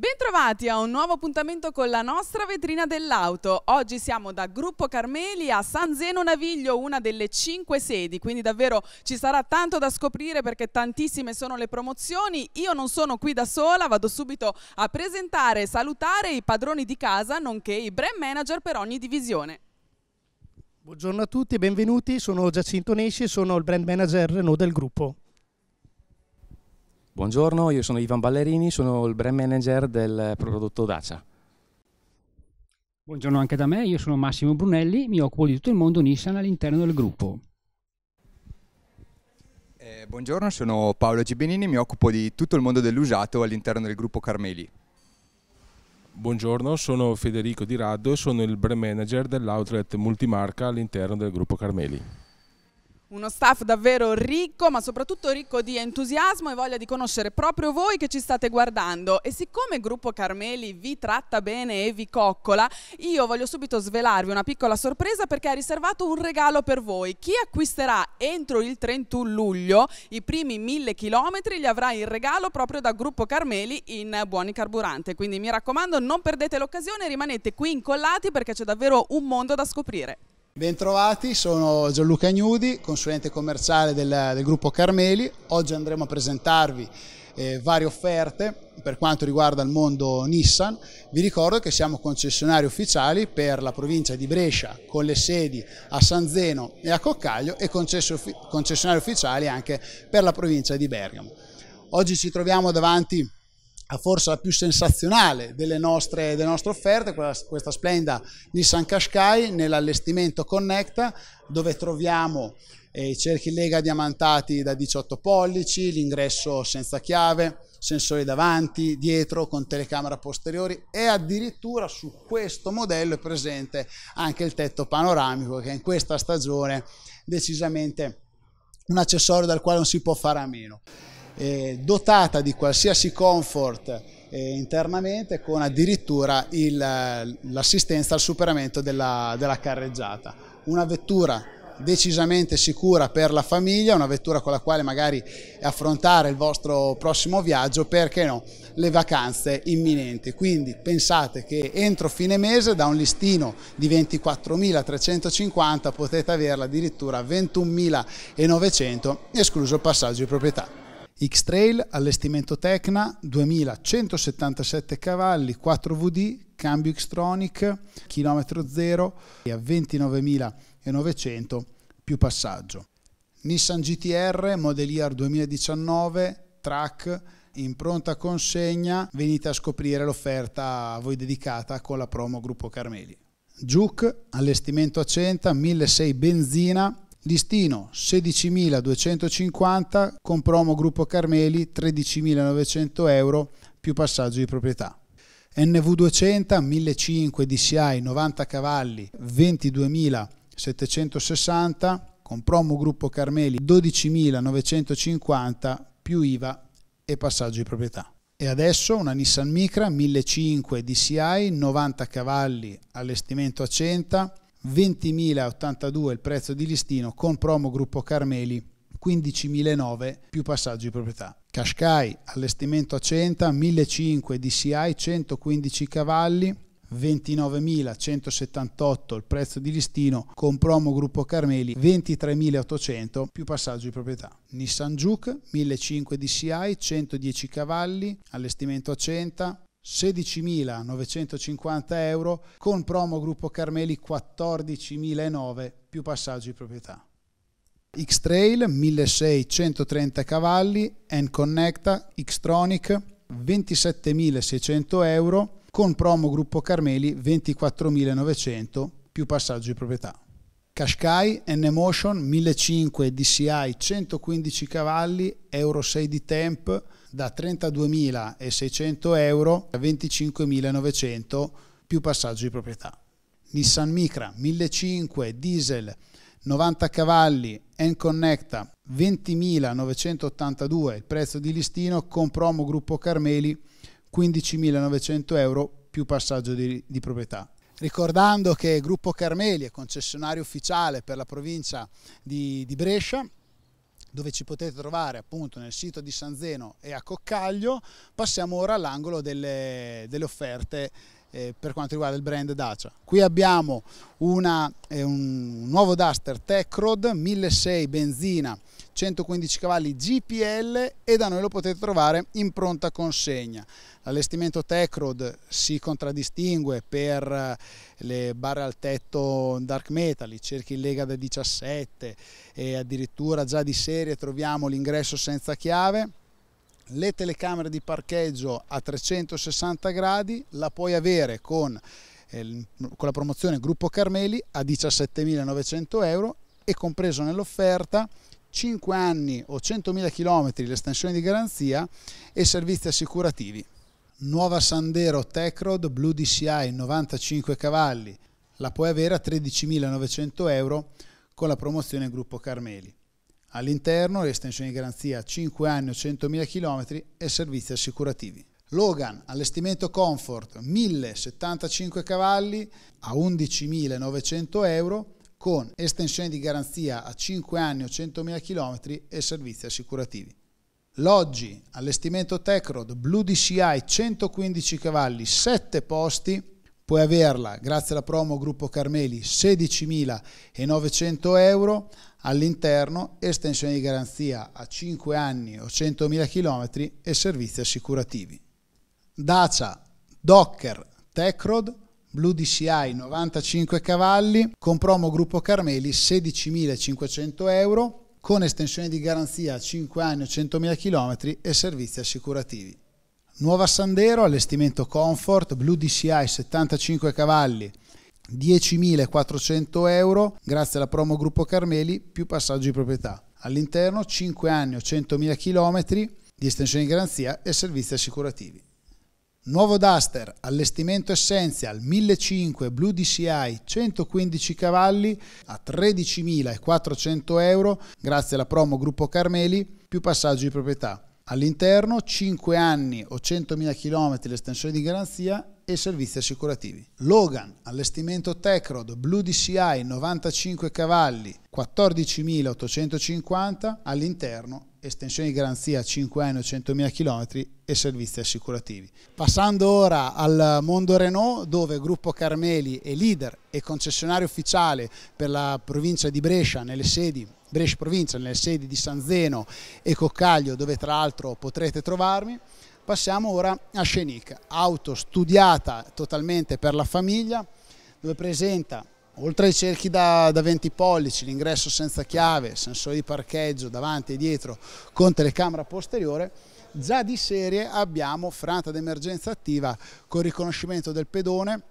Bentrovati a un nuovo appuntamento con la nostra vetrina dell'auto. Oggi siamo da Gruppo Carmeli a San Zeno Naviglio, una delle cinque sedi, quindi davvero ci sarà tanto da scoprire perché tantissime sono le promozioni. Io non sono qui da sola, vado subito a presentare e salutare i padroni di casa, nonché i brand manager per ogni divisione. Buongiorno a tutti e benvenuti, sono Giacinto Nesci e sono il brand manager Renault del gruppo. Buongiorno, io sono Ivan Ballerini, sono il brand manager del prodotto Dacia. Buongiorno anche da me, io sono Massimo Brunelli, mi occupo di tutto il mondo Nissan all'interno del gruppo. Eh, buongiorno, sono Paolo Gibenini, mi occupo di tutto il mondo dell'usato all'interno del gruppo Carmeli. Buongiorno, sono Federico Di Raddo e sono il brand manager dell'outlet multimarca all'interno del gruppo Carmeli. Uno staff davvero ricco, ma soprattutto ricco di entusiasmo e voglia di conoscere proprio voi che ci state guardando. E siccome Gruppo Carmeli vi tratta bene e vi coccola, io voglio subito svelarvi una piccola sorpresa perché ha riservato un regalo per voi. Chi acquisterà entro il 31 luglio i primi mille chilometri li avrà in regalo proprio da Gruppo Carmeli in Buoni Carburante. Quindi mi raccomando, non perdete l'occasione, rimanete qui incollati perché c'è davvero un mondo da scoprire. Bentrovati, sono Gianluca Gnudi, consulente commerciale del, del gruppo Carmeli. Oggi andremo a presentarvi eh, varie offerte per quanto riguarda il mondo Nissan. Vi ricordo che siamo concessionari ufficiali per la provincia di Brescia con le sedi a San Zeno e a Coccaglio e concessionari ufficiali anche per la provincia di Bergamo. Oggi ci troviamo davanti forse la più sensazionale delle nostre, delle nostre offerte, quella, questa splendida Nissan Qashqai nell'allestimento Connecta, dove troviamo eh, i cerchi lega diamantati da 18 pollici, l'ingresso senza chiave, sensori davanti, dietro, con telecamera posteriori e addirittura su questo modello è presente anche il tetto panoramico che in questa stagione decisamente un accessorio dal quale non si può fare a meno eh, dotata di qualsiasi comfort eh, internamente con addirittura l'assistenza al superamento della, della carreggiata. Una vettura decisamente sicura per la famiglia, una vettura con la quale magari affrontare il vostro prossimo viaggio, perché no, le vacanze imminenti. Quindi pensate che entro fine mese da un listino di 24.350 potete averla addirittura 21.900, escluso il passaggio di proprietà. X-Trail, allestimento Tecna, 2177 cavalli, 4VD, cambio X-Tronic, chilometro zero e a 29.900 più passaggio. Nissan GTR, Model Year 2019, track, in pronta consegna, venite a scoprire l'offerta a voi dedicata con la promo Gruppo Carmeli. Juke, allestimento a 100, 1.600 benzina, Listino 16.250 con promo gruppo Carmeli 13.900 euro più passaggio di proprietà. NV200 1.500 DCI 90 cavalli 22.760 con promo gruppo Carmeli 12.950 più IVA e passaggio di proprietà. E adesso una Nissan Micra 1.500 DCI 90 cavalli allestimento a 100 20.082 il prezzo di listino con promo gruppo Carmeli 15.009 più passaggio di proprietà. Qashqai allestimento a centa, 1.500 DCI, 115 cavalli, 29.178 il prezzo di listino con promo gruppo Carmeli 23.800 più passaggio di proprietà. Nissan Juke 1.500 DCI 110 cavalli, allestimento a centa, 16.950 euro, con promo gruppo Carmeli 14.900 più passaggi di proprietà. X-Trail 1630 cavalli, N-Connecta, X-Tronic 27.600 euro, con promo gruppo Carmeli 24.900 più passaggi di proprietà. Qashqai N-Motion 1500 DCI 115 cavalli, Euro 6 di temp, da 32.600 euro a 25.900 più passaggio di proprietà. Nissan Micra 1.500 diesel 90 cavalli N-Connecta 20.982 il prezzo di listino con promo gruppo Carmeli 15.900 euro più passaggio di, di proprietà. Ricordando che Gruppo Carmeli è concessionario ufficiale per la provincia di, di Brescia dove ci potete trovare appunto nel sito di San Zeno e a Coccaglio. Passiamo ora all'angolo delle, delle offerte eh, per quanto riguarda il brand Dacia. Qui abbiamo una, eh, un nuovo Duster Techrod 1600 benzina 115 cavalli GPL e da noi lo potete trovare in pronta consegna. L'allestimento Techrod si contraddistingue per eh, le barre al tetto dark metal, i cerchi in lega da 17 e addirittura già di serie troviamo l'ingresso senza chiave le telecamere di parcheggio a 360 gradi la puoi avere con, eh, con la promozione Gruppo Carmeli a 17.900 euro e compreso nell'offerta 5 anni o 100.000 km l'estensione di garanzia e servizi assicurativi. Nuova Sandero Tecrod Blue DCI 95 cavalli la puoi avere a 13.900 euro con la promozione Gruppo Carmeli. All'interno l'estensione di garanzia 5 anni o 100.000 km e servizi assicurativi. Logan, allestimento comfort 1075 cavalli a 11.900 euro con estensione di garanzia a 5 anni o 100.000 km e servizi assicurativi. Loggi, allestimento Tecrod Blue DCI 115 cavalli, 7 posti puoi averla grazie alla promo Gruppo Carmeli 16.900 euro all'interno, estensione di garanzia a 5 anni o 100.000 km e servizi assicurativi. Dacia, Docker, Tecrod, Blue DCI 95 cavalli, con promo Gruppo Carmeli 16.500 euro, con estensione di garanzia a 5 anni o 100.000 km e servizi assicurativi. Nuova Sandero, allestimento comfort, Blue DCI 75 cavalli, 10.400 euro grazie alla promo Gruppo Carmeli più passaggi di proprietà. All'interno 5 anni o 100.000 km di estensione di garanzia e servizi assicurativi. Nuovo Duster, allestimento Essential 1500 Blue DCI 115 cavalli a 13.400 euro grazie alla promo Gruppo Carmeli più passaggi di proprietà All'interno 5 anni o 100.000 km l'estensione di garanzia e servizi assicurativi. Logan, allestimento Tecrod, Blue DCI 95 cavalli, 14.850 all'interno, estensione di garanzia 5 anni o 100.000 km e servizi assicurativi. Passando ora al mondo Renault dove Gruppo Carmeli è leader e concessionario ufficiale per la provincia di Brescia nelle sedi Brescia Provincia, nelle sedi di San Zeno e Coccaglio, dove tra l'altro potrete trovarmi. Passiamo ora a Scenica, auto studiata totalmente per la famiglia, dove presenta oltre ai cerchi da, da 20 pollici, l'ingresso senza chiave, sensori di parcheggio davanti e dietro con telecamera posteriore, già di serie abbiamo franta d'emergenza attiva con riconoscimento del pedone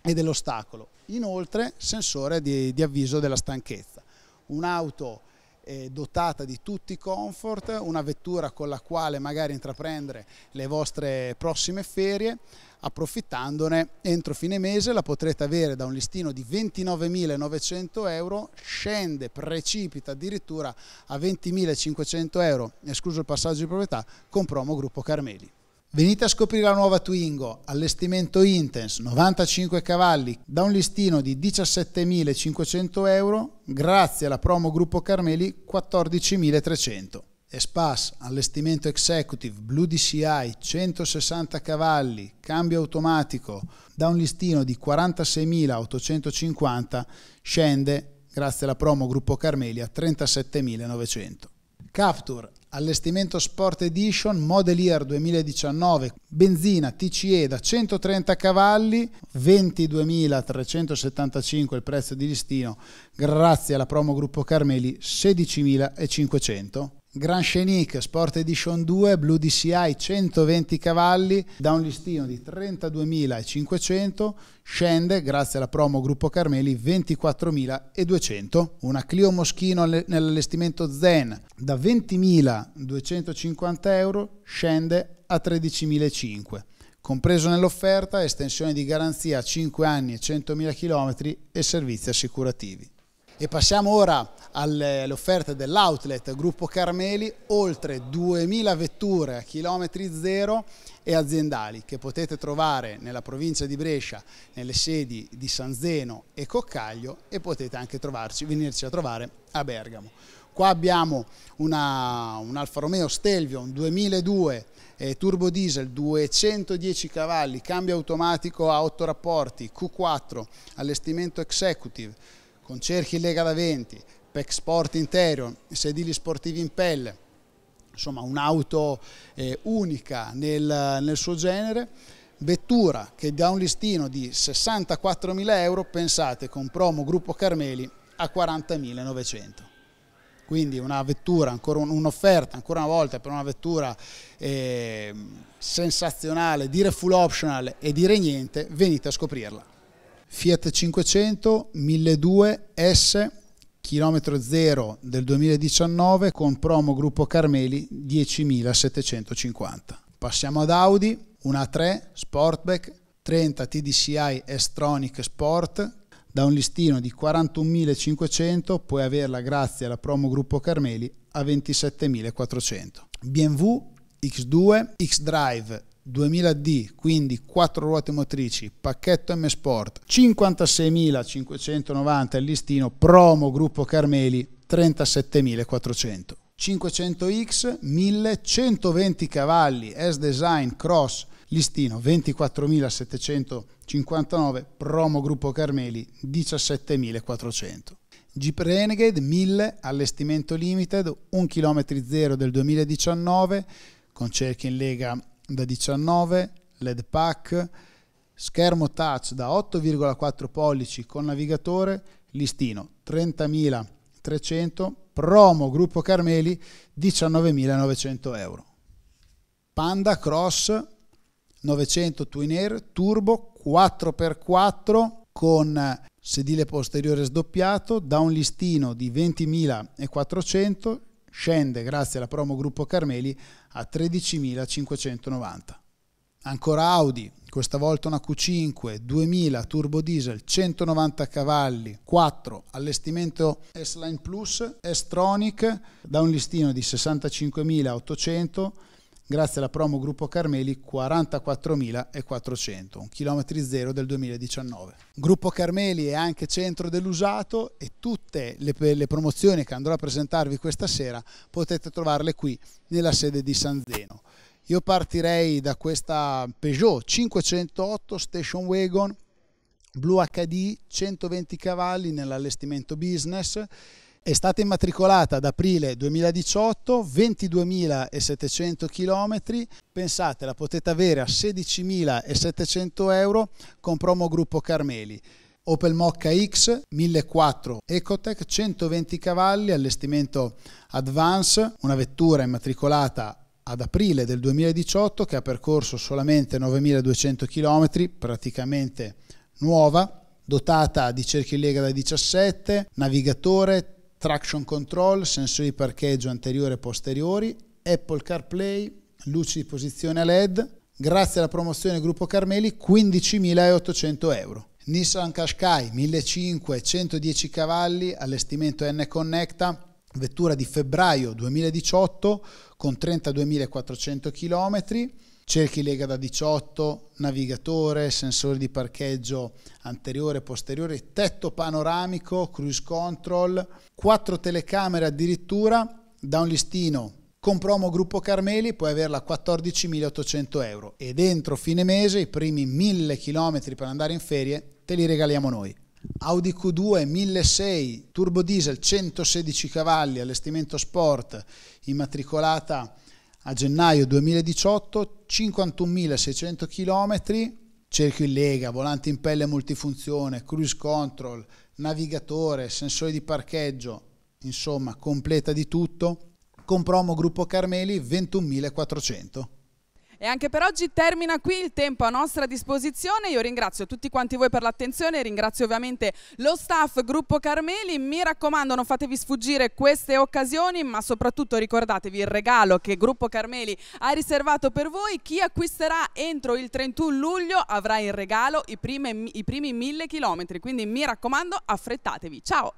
e dell'ostacolo, inoltre sensore di, di avviso della stanchezza un'auto eh, dotata di tutti i comfort, una vettura con la quale magari intraprendere le vostre prossime ferie, approfittandone entro fine mese la potrete avere da un listino di 29.900 euro, scende, precipita addirittura a 20.500 euro, escluso il passaggio di proprietà, con promo gruppo Carmeli. Venite a scoprire la nuova Twingo, allestimento Intense, 95 cavalli, da un listino di 17.500 euro, grazie alla promo Gruppo Carmeli 14.300. Espas, allestimento executive, Blue DCI, 160 cavalli, cambio automatico, da un listino di 46.850, scende, grazie alla promo Gruppo Carmeli, a 37.900. Capture, allestimento Sport Edition Modelier 2019, benzina TCE da 130 cavalli, 22.375 il prezzo di listino, grazie alla promo gruppo Carmeli 16.500. Grand Chenic Sport Edition 2 Blue DCI 120 cavalli da un listino di 32.500 scende grazie alla promo Gruppo Carmeli 24.200 una Clio Moschino nell'allestimento Zen da 20.250 euro scende a 13.500 compreso nell'offerta estensione di garanzia 5 anni e 100.000 km e servizi assicurativi e passiamo ora all'offerta dell'outlet Gruppo Carmeli oltre 2000 vetture a chilometri zero e aziendali che potete trovare nella provincia di Brescia nelle sedi di San Zeno e Coccaglio e potete anche trovarci, venirci a trovare a Bergamo. Qua abbiamo una, un Alfa Romeo Stelvion 2002 eh, turbo diesel 210 cavalli, cambio automatico a 8 rapporti, Q4, allestimento executive con cerchi lega da 20, PEC Sport Interior, sedili sportivi in pelle, insomma un'auto eh, unica nel, nel suo genere vettura che da un listino di 64.000 euro, pensate con promo gruppo Carmeli a 40.900. Quindi una vettura, ancora un'offerta, ancora una volta per una vettura eh, sensazionale, dire full optional e dire niente, venite a scoprirla. Fiat 500 1200 S chilometro zero del 2019 con promo gruppo Carmeli 10.750. Passiamo ad Audi, una 3 Sportback 30 TDCI S-Tronic Sport da un listino di 41.500 puoi averla grazie alla promo gruppo Carmeli a 27.400. BMW X2, X-Drive 2000D, quindi 4 ruote motrici, pacchetto M Sport, 56.590 il listino, promo gruppo Carmeli 37.400. 500X 1120 cavalli, S Design Cross, listino 24.759, promo gruppo Carmeli 17.400. Jeep Renegade 1000, allestimento limited, 1 km 0 del 2019, con cerchi in lega da 19, LED pack, schermo touch da 8,4 pollici con navigatore, listino 30.300, promo gruppo Carmeli 19.900 euro. Panda Cross 900 Twin Air Turbo 4x4 con sedile posteriore sdoppiato da un listino di 20.400 scende grazie alla promo gruppo Carmeli a 13.590. Ancora Audi, questa volta una Q5, 2000 turbo diesel, 190 cavalli, 4 allestimento S-Line Plus, S-Tronic da un listino di 65.800 grazie alla promo Gruppo Carmeli 44.400, un chilometri zero del 2019. Gruppo Carmeli è anche centro dell'usato e tutte le, le promozioni che andrò a presentarvi questa sera potete trovarle qui nella sede di San Zeno. Io partirei da questa Peugeot 508 Station Wagon Blue HD 120 cavalli nell'allestimento business è stata immatricolata ad aprile 2018, 22.700 km, pensate la potete avere a 16.700 euro con promo gruppo Carmeli. Opel Mocca X 1004 Ecotec, 120 cavalli, allestimento Advance, una vettura immatricolata ad aprile del 2018 che ha percorso solamente 9200 km, praticamente nuova, dotata di cerchi lega da 17, navigatore, traction control, sensori parcheggio anteriore e posteriori, Apple CarPlay, luci di posizione LED. Grazie alla promozione Gruppo Carmeli 15.800 euro. Nissan Qashqai 1500, 110 cavalli, allestimento N Connecta, vettura di febbraio 2018 con 32.400 km cerchi lega da 18, navigatore, sensore di parcheggio anteriore, e posteriore, tetto panoramico, cruise control, quattro telecamere addirittura da un listino con promo gruppo Carmeli puoi averla a 14.800 euro e dentro fine mese i primi 1000 km per andare in ferie te li regaliamo noi. Audi Q2 1600 turbo diesel 116 cavalli allestimento sport immatricolata a gennaio 2018 51.600 km, cerchio in lega, volante in pelle multifunzione, cruise control, navigatore, sensori di parcheggio, insomma completa di tutto. Con promo gruppo Carmeli 21.400. E anche per oggi termina qui il tempo a nostra disposizione. Io ringrazio tutti quanti voi per l'attenzione, ringrazio ovviamente lo staff Gruppo Carmeli. Mi raccomando, non fatevi sfuggire queste occasioni, ma soprattutto ricordatevi il regalo che Gruppo Carmeli ha riservato per voi. Chi acquisterà entro il 31 luglio avrà in regalo i, prime, i primi mille chilometri. Quindi mi raccomando, affrettatevi. Ciao!